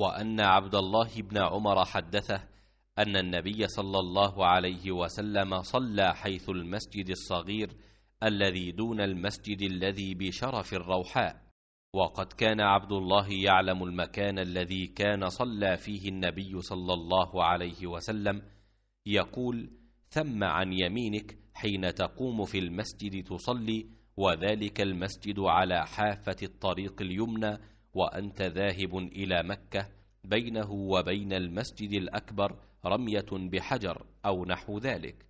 وأن عبد الله بن عمر حدثه أن النبي صلى الله عليه وسلم صلى حيث المسجد الصغير الذي دون المسجد الذي بشرف الروحاء وقد كان عبد الله يعلم المكان الذي كان صلى فيه النبي صلى الله عليه وسلم يقول ثم عن يمينك حين تقوم في المسجد تصلي وذلك المسجد على حافة الطريق اليمنى وأنت ذاهب إلى مكة بينه وبين المسجد الأكبر رمية بحجر أو نحو ذلك